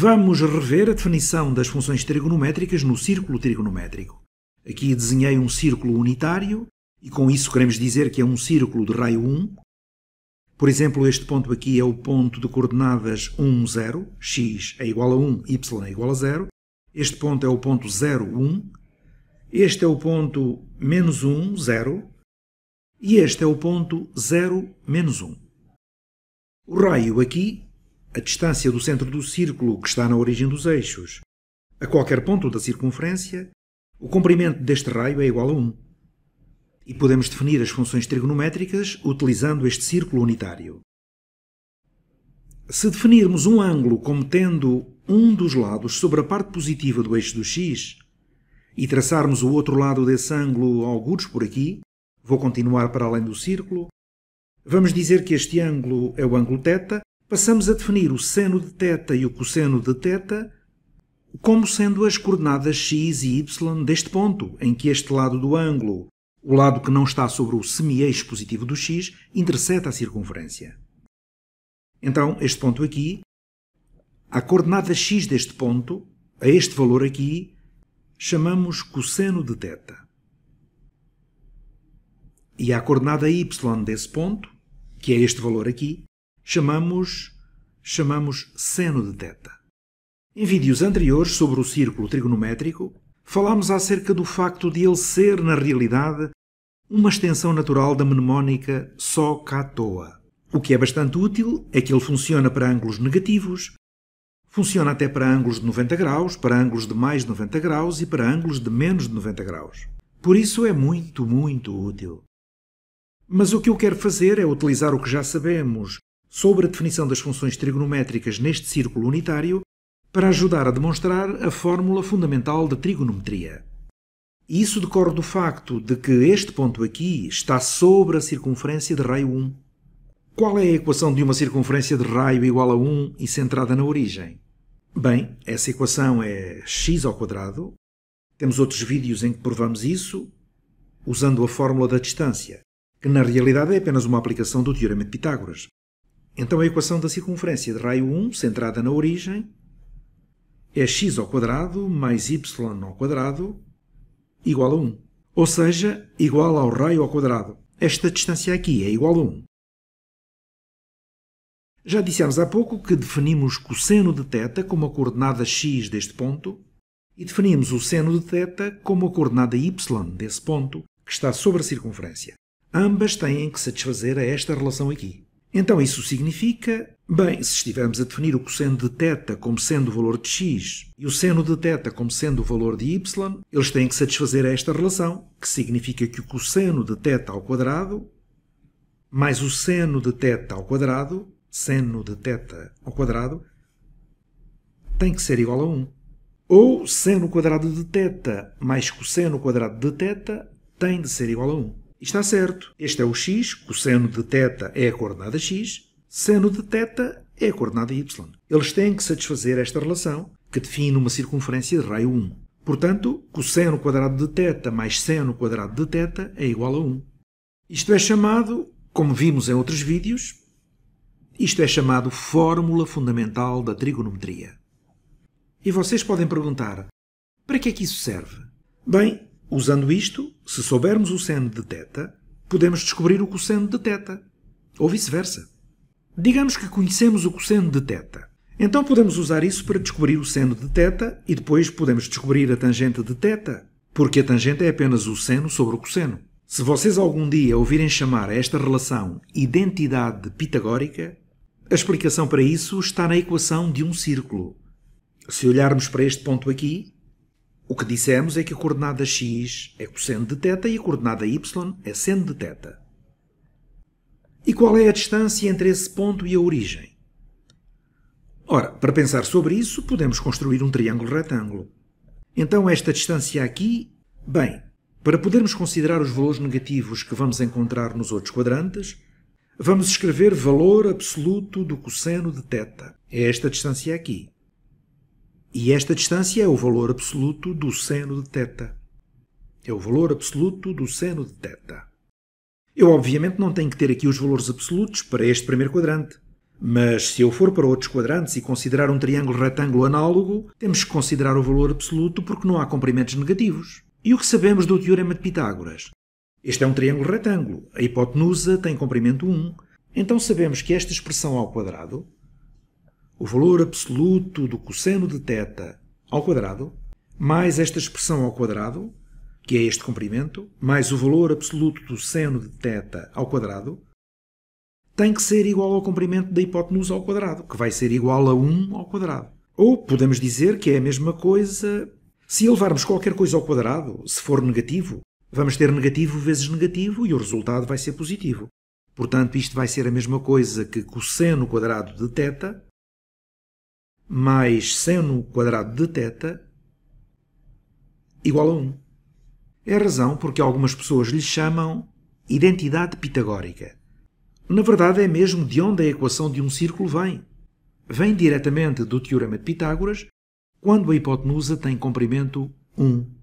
Vamos rever a definição das funções trigonométricas no círculo trigonométrico. Aqui desenhei um círculo unitário, e com isso queremos dizer que é um círculo de raio 1. Por exemplo, este ponto aqui é o ponto de coordenadas 1, 0, x é igual a 1, y é igual a 0. Este ponto é o ponto 0, 1. Este é o ponto menos 1, 0. E este é o ponto 0, menos 1. O raio aqui a distância do centro do círculo que está na origem dos eixos, a qualquer ponto da circunferência, o comprimento deste raio é igual a 1. E podemos definir as funções trigonométricas utilizando este círculo unitário. Se definirmos um ângulo como tendo um dos lados sobre a parte positiva do eixo do x e traçarmos o outro lado desse ângulo alguns por aqui, vou continuar para além do círculo, vamos dizer que este ângulo é o ângulo θ passamos a definir o seno de θ e o cosseno de θ como sendo as coordenadas x e y deste ponto, em que este lado do ângulo, o lado que não está sobre o semi-eixo positivo do x, interseta a circunferência. Então, este ponto aqui, a coordenada x deste ponto, a este valor aqui, chamamos cosseno de θ. E a coordenada y desse ponto, que é este valor aqui, chamamos chamamos seno de teta. Em vídeos anteriores sobre o círculo trigonométrico, falámos acerca do facto de ele ser, na realidade, uma extensão natural da mnemónica só TOA. O que é bastante útil é que ele funciona para ângulos negativos, funciona até para ângulos de 90 graus, para ângulos de mais de 90 graus e para ângulos de menos de 90 graus. Por isso é muito, muito útil. Mas o que eu quero fazer é utilizar o que já sabemos sobre a definição das funções trigonométricas neste círculo unitário para ajudar a demonstrar a fórmula fundamental da trigonometria. Isso decorre do facto de que este ponto aqui está sobre a circunferência de raio 1. Qual é a equação de uma circunferência de raio igual a 1 e centrada na origem? Bem, essa equação é x ao quadrado. Temos outros vídeos em que provamos isso usando a fórmula da distância, que na realidade é apenas uma aplicação do teorema de Pitágoras. Então a equação da circunferência de raio 1, centrada na origem, é x ao quadrado mais y ao quadrado igual a 1. Ou seja, igual ao raio ao quadrado. Esta distância aqui é igual a 1. Já dissemos há pouco que definimos cosseno de θ como a coordenada x deste ponto e definimos o seno de θ como a coordenada y desse ponto, que está sobre a circunferência. Ambas têm que satisfazer a esta relação aqui. Então isso significa, bem, se estivermos a definir o cosseno de θ como sendo o valor de x e o seno de θ como sendo o valor de y, eles têm que satisfazer esta relação, que significa que o cosseno de θ ao quadrado mais o seno de θ ao quadrado, seno de θ ao quadrado, tem que ser igual a 1. Ou seno quadrado de θ mais cosseno quadrado de θ tem de ser igual a 1. Está certo. Este é o x, cosseno de θ é a coordenada x, seno de θ é a coordenada y. Eles têm que satisfazer esta relação, que define uma circunferência de raio 1. Portanto, cosseno quadrado de θ mais seno quadrado de θ é igual a 1. Isto é chamado, como vimos em outros vídeos, isto é chamado fórmula fundamental da trigonometria. E vocês podem perguntar, para que é que isso serve? Bem, Usando isto, se soubermos o seno de θ, podemos descobrir o cosseno de θ, ou vice-versa. Digamos que conhecemos o cosseno de θ. Então podemos usar isso para descobrir o seno de θ e depois podemos descobrir a tangente de θ, porque a tangente é apenas o seno sobre o cosseno. Se vocês algum dia ouvirem chamar esta relação identidade pitagórica, a explicação para isso está na equação de um círculo. Se olharmos para este ponto aqui, o que dissemos é que a coordenada x é cosseno de θ e a coordenada y é seno de θ. E qual é a distância entre esse ponto e a origem? Ora, para pensar sobre isso, podemos construir um triângulo retângulo. Então, esta distância aqui, bem, para podermos considerar os valores negativos que vamos encontrar nos outros quadrantes, vamos escrever valor absoluto do cosseno de θ. É esta distância aqui. E esta distância é o valor absoluto do seno de θ. É o valor absoluto do seno de θ. Eu, obviamente, não tenho que ter aqui os valores absolutos para este primeiro quadrante. Mas se eu for para outros quadrantes e considerar um triângulo retângulo análogo, temos que considerar o valor absoluto porque não há comprimentos negativos. E o que sabemos do teorema de Pitágoras? Este é um triângulo retângulo. A hipotenusa tem comprimento 1. Então sabemos que esta expressão ao quadrado o valor absoluto do cosseno de θ ao quadrado, mais esta expressão ao quadrado, que é este comprimento, mais o valor absoluto do seno de θ ao quadrado, tem que ser igual ao comprimento da hipotenusa ao quadrado, que vai ser igual a 1 ao quadrado. Ou podemos dizer que é a mesma coisa se elevarmos qualquer coisa ao quadrado, se for negativo, vamos ter negativo vezes negativo e o resultado vai ser positivo. Portanto, isto vai ser a mesma coisa que cosseno quadrado de θ mais seno quadrado de θ igual a 1. É a razão porque algumas pessoas lhe chamam identidade pitagórica. Na verdade, é mesmo de onde a equação de um círculo vem. Vem diretamente do Teorema de Pitágoras, quando a hipotenusa tem comprimento 1